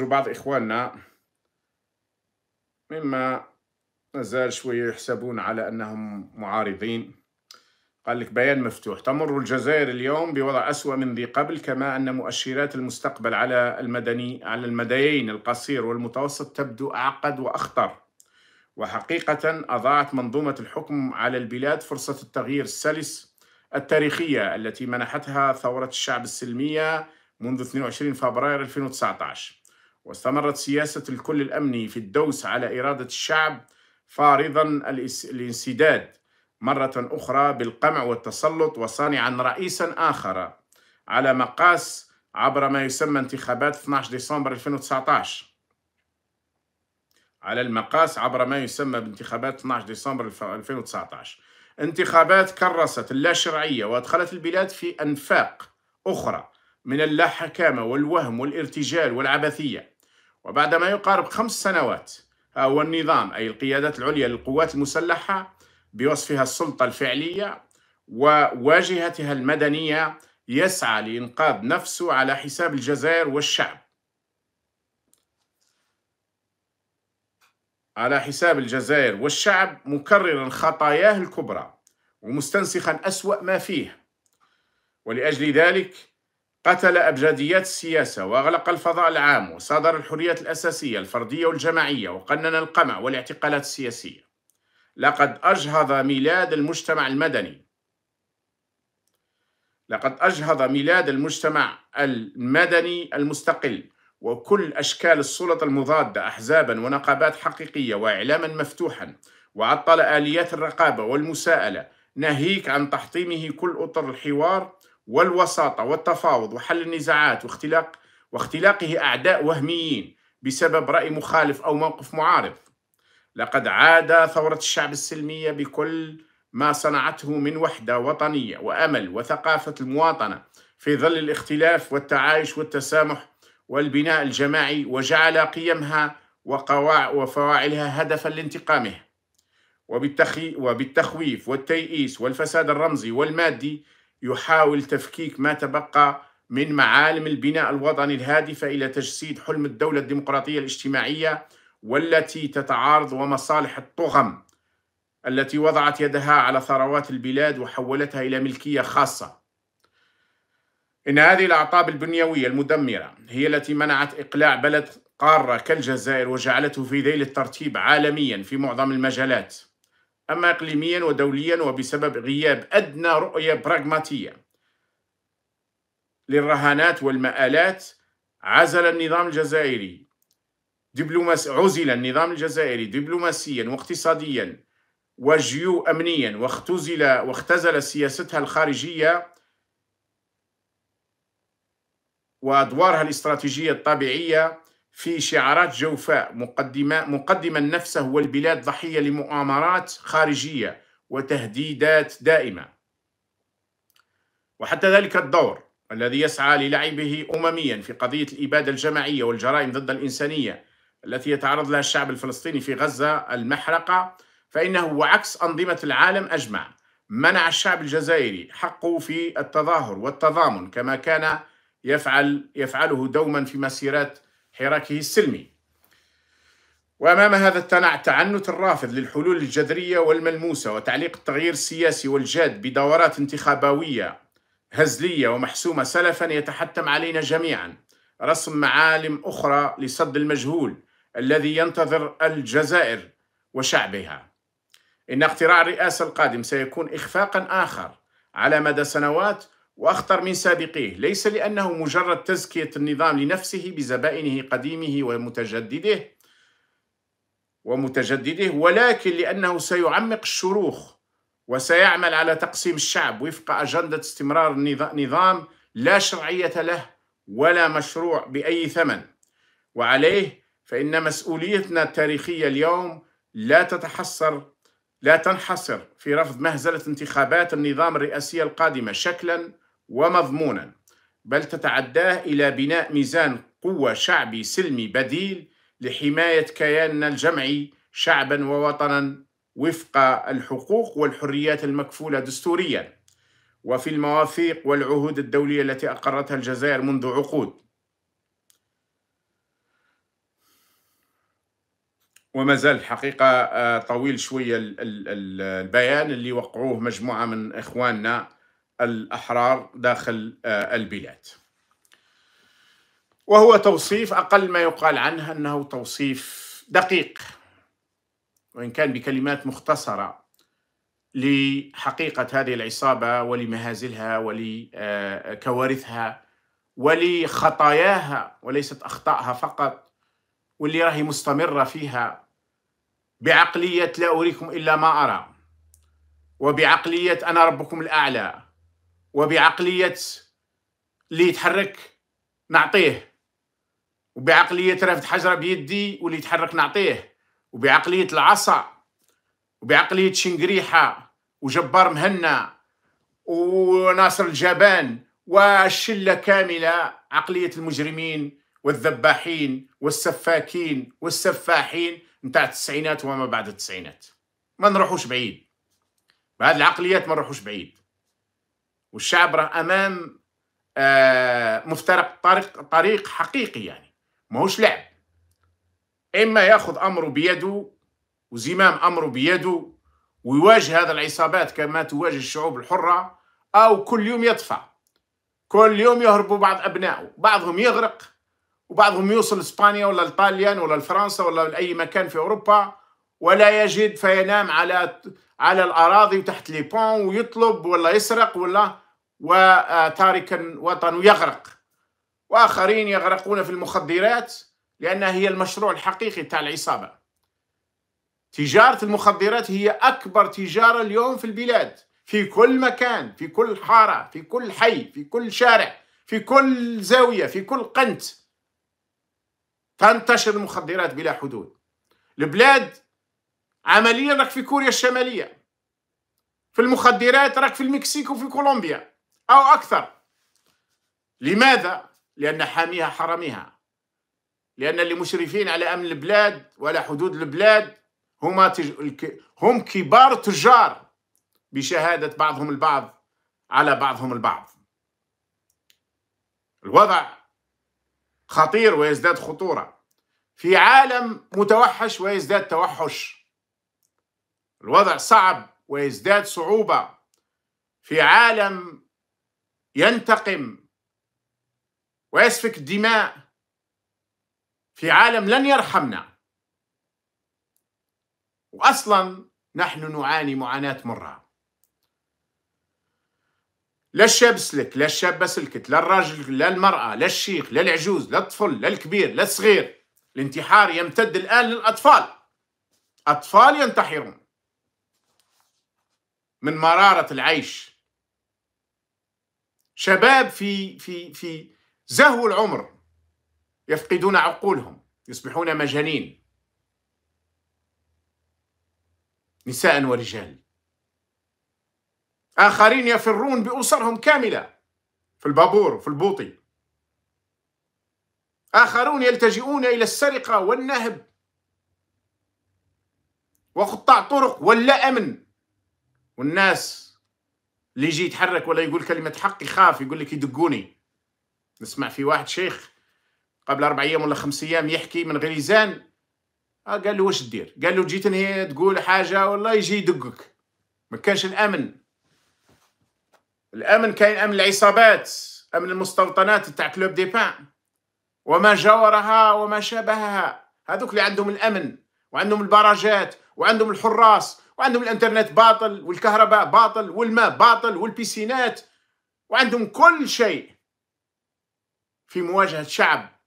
جو بعض إخواننا مما مازال شوية يحسبون على أنهم معارضين قال لك بيان مفتوح تمر الجزائر اليوم بوضع أسوأ من ذي قبل كما أن مؤشرات المستقبل على المدني على المديين القصير والمتوسط تبدو أعقد وأخطر وحقيقة أضاعت منظومة الحكم على البلاد فرصة التغيير السلس التاريخية التي منحتها ثورة الشعب السلمية منذ 22 فبراير 2019 واستمرت سياسة الكل الأمني في الدوس على إرادة الشعب فارضا الانسداد مرة أخرى بالقمع والتسلط وصانعا رئيسا آخر على مقاس عبر ما يسمى انتخابات 12 ديسمبر 2019 على المقاس عبر ما يسمى بانتخابات 12 ديسمبر 2019 انتخابات كرست اللاشرعية وأدخلت البلاد في أنفاق أخرى من اللاحكامة والوهم والارتجال والعبثية وبعد ما يقارب خمس سنوات ها هو النظام أي القيادات العليا للقوات المسلحة بوصفها السلطة الفعلية وواجهتها المدنية يسعى لإنقاذ نفسه على حساب الجزائر والشعب على حساب الجزائر والشعب مكررا خطاياه الكبرى ومستنسخا أسوأ ما فيه ولأجل ذلك قتل أبجديات السياسة وأغلق الفضاء العام وصادر الحريات الأساسية الفردية والجماعية وقنن القمع والاعتقالات السياسية لقد أجهض ميلاد المجتمع المدني لقد أجهض ميلاد المجتمع المدني المستقل وكل أشكال السلطة المضادة أحزابا ونقابات حقيقية وإعلاما مفتوحا وعطل آليات الرقابة والمساءلة ناهيك عن تحطيمه كل أطر الحوار والوساطة والتفاوض وحل النزاعات واختلاق واختلاقه أعداء وهميين بسبب رأي مخالف أو موقف معارض لقد عاد ثورة الشعب السلمية بكل ما صنعته من وحدة وطنية وأمل وثقافة المواطنة في ظل الاختلاف والتعايش والتسامح والبناء الجماعي وجعل قيمها وقواع وفواعلها هدفا لانتقامه وبالتخويف والتيئيس والفساد الرمزي والمادي يحاول تفكيك ما تبقى من معالم البناء الوطني الهادفة إلى تجسيد حلم الدولة الديمقراطية الاجتماعية والتي تتعارض ومصالح الطغم التي وضعت يدها على ثروات البلاد وحولتها إلى ملكية خاصة إن هذه الأعطاب البنيوية المدمرة هي التي منعت إقلاع بلد قارة كالجزائر وجعلته في ذيل الترتيب عالميا في معظم المجالات أما إقليميا ودوليا وبسبب غياب أدنى رؤية براغماتية للرهانات والمآلات عزل النظام الجزائري دبلوماس عزل النظام الجزائري دبلوماسيا واقتصاديا وجيو أمنيا واختزل واختزل سياستها الخارجية وأدوارها الاستراتيجية الطبيعية في شعارات جوفاء مقدمة, مقدما نفسه والبلاد ضحية لمؤامرات خارجية وتهديدات دائمة وحتى ذلك الدور الذي يسعى للعبه أمميا في قضية الإبادة الجماعية والجرائم ضد الإنسانية التي يتعرض لها الشعب الفلسطيني في غزة المحرقة فإنه وعكس أنظمة العالم أجمع منع الشعب الجزائري حقه في التظاهر والتضامن كما كان يفعل يفعله دوما في مسيرات حراكه السلمي وأمام هذا التعنت الرافض للحلول الجذرية والملموسة وتعليق التغيير السياسي والجاد بدورات انتخابوية هزلية ومحسومة سلفا يتحتم علينا جميعا رسم معالم أخرى لصد المجهول الذي ينتظر الجزائر وشعبها إن اقتراع الرئاسة القادم سيكون إخفاقا آخر على مدى سنوات واخطر من سابقيه ليس لانه مجرد تزكيه النظام لنفسه بزبائنه قديمه ومتجدده ومتجدده ولكن لانه سيعمق الشروخ وسيعمل على تقسيم الشعب وفق اجنده استمرار نظام لا شرعيه له ولا مشروع باي ثمن وعليه فان مسؤوليتنا التاريخيه اليوم لا تتحصر لا تنحصر في رفض مهزله انتخابات النظام الرئاسيه القادمه شكلا ومضمونا بل تتعداه إلى بناء ميزان قوة شعبي سلمي بديل لحماية كياننا الجمعي شعبا ووطنا وفق الحقوق والحريات المكفولة دستوريا وفي المواثيق والعهود الدولية التي أقرتها الجزائر منذ عقود وما زال الحقيقة آه، طويل شوية البيان اللي وقعوه مجموعة من إخواننا الأحرار داخل آه، البلاد وهو توصيف أقل ما يقال عنه أنه توصيف دقيق وإن كان بكلمات مختصرة لحقيقة هذه العصابة ولمهازلها ولكوارثها آه، ولخطاياها وليست أخطائها فقط واللي راهي مستمرة فيها بعقلية لا أريكم إلا ما أرى وبعقلية أنا ربكم الأعلى وبعقلية اللي يتحرك نعطيه وبعقلية رفض حجرة بيدي واللي يتحرك نعطيه وبعقلية العصا وبعقلية شنقريحة وجبار مهنا وناصر الجبان والشلة كاملة عقلية المجرمين والذباحين والسفاكين والسفاحين نتاع التسعينات وما بعد التسعينات ما نروحوش بعيد بهذه العقليات ما نروحوش بعيد والشعب راه امام آه، مفترق طريق طريق حقيقي يعني ماهوش لعب اما ياخذ امره بيده وزمام امره بيده ويواجه هذه العصابات كما تواجه الشعوب الحره او كل يوم يدفع كل يوم يهربوا بعض ابنائه بعضهم يغرق وبعضهم يوصل اسبانيا ولا الطاليان ولا لفرنسا ولا لاي مكان في اوروبا ولا يجد فينام على على الاراضي وتحت لي بون ويطلب ولا يسرق ولا وتاركا وطنه يغرق وآخرين يغرقون في المخدرات لأنها هي المشروع الحقيقي تاع العصابة تجارة المخدرات هي أكبر تجارة اليوم في البلاد في كل مكان في كل حارة في كل حي في كل شارع في كل زاوية في كل قنت تنتشر المخدرات بلا حدود البلاد عمليا راك في كوريا الشمالية في المخدرات راك في المكسيك وفي كولومبيا أو أكثر لماذا؟ لأن حاميها حرمها لأن اللي مشرفين على أمن البلاد وعلى حدود البلاد هما تج... هم كبار تجار بشهادة بعضهم البعض على بعضهم البعض الوضع خطير ويزداد خطورة في عالم متوحش ويزداد توحش الوضع صعب ويزداد صعوبة في عالم ينتقم ويسفك الدماء في عالم لن يرحمنا واصلا نحن نعاني معاناه مره لا الشاب سلك لا الشابه سلكت لا الراجل لا المراه لا الشيخ لا العجوز لا الطفل لا الكبير لا الصغير الانتحار يمتد الان للاطفال اطفال ينتحرون من مراره العيش شباب في في في زهو العمر يفقدون عقولهم يصبحون مجانين نساء ورجال آخرين يفرون بأسرهم كاملة في البابور في البوطي آخرون يلتجئون إلى السرقة والنهب وقطاع طرق واللا أمن والناس اللي يجي يتحرك ولا يقول كلمه حق يخاف يقول لك يدقوني نسمع في واحد شيخ قبل اربع ايام ولا خمس ايام يحكي من غير آه قال له واش دير قال له جيت هنا تقول حاجه والله يجي يدقك ما كانش الامن الامن كاين امن العصابات امن المستوطنات تاع كلوب دي بان وما جاورها وما شابهها هذوك اللي عندهم الامن وعندهم البراجات وعندهم الحراس وعندهم الانترنت باطل والكهرباء باطل والماء باطل والبيسينات وعندهم كل شيء في مواجهة شعب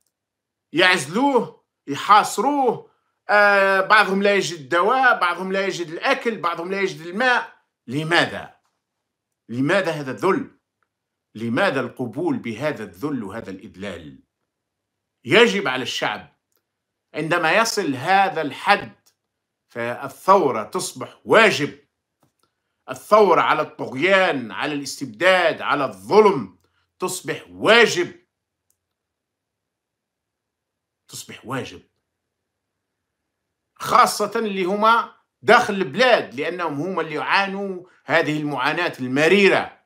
يعزلوه يحاصروه آه بعضهم لا يجد الدواء بعضهم لا يجد الأكل بعضهم لا يجد الماء لماذا؟ لماذا هذا الذل؟ لماذا القبول بهذا الذل وهذا الإذلال؟ يجب على الشعب عندما يصل هذا الحد فالثورة تصبح واجب الثورة على الطغيان على الاستبداد على الظلم تصبح واجب تصبح واجب خاصة اللي هما داخل البلاد لأنهم هما اللي يعانوا هذه المعاناة المريرة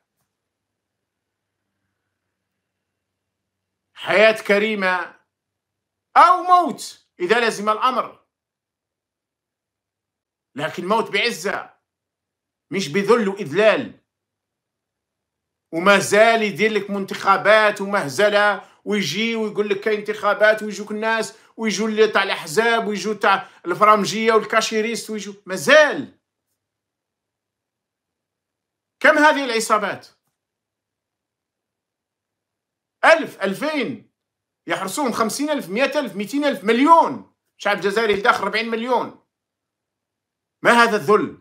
حياة كريمة أو موت إذا لزم الأمر لكن موت بعزة مش بذل وإذلال وما زال يدير لك منتخبات ومهزلة ويجي ويقول لك كاين انتخابات ويجوك الناس ويجوا اللي تاع الأحزاب ويجوا تاع الفرامجية والكاشيريست ويجوا مازال كم هذه العصابات؟ ألف ألفين يحرسوهم خمسين ألف مئة ألف مئتين ألف مليون شعب جزائري داخل 40 مليون ما هذا الذل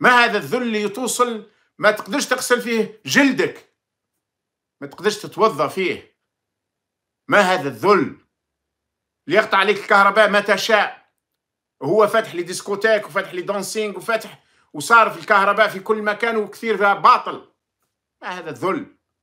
ما هذا الذل اللي توصل ما تقدرش تغسل فيه جلدك ما تقدرش تتوضا فيه ما هذا الذل اللي يقطع عليك الكهرباء ما تشاء هو فاتح لي ديسكوتيك وفاتح لي دانسينغ وفاتح وصار في الكهرباء في كل مكان وكثير باطل ما هذا الذل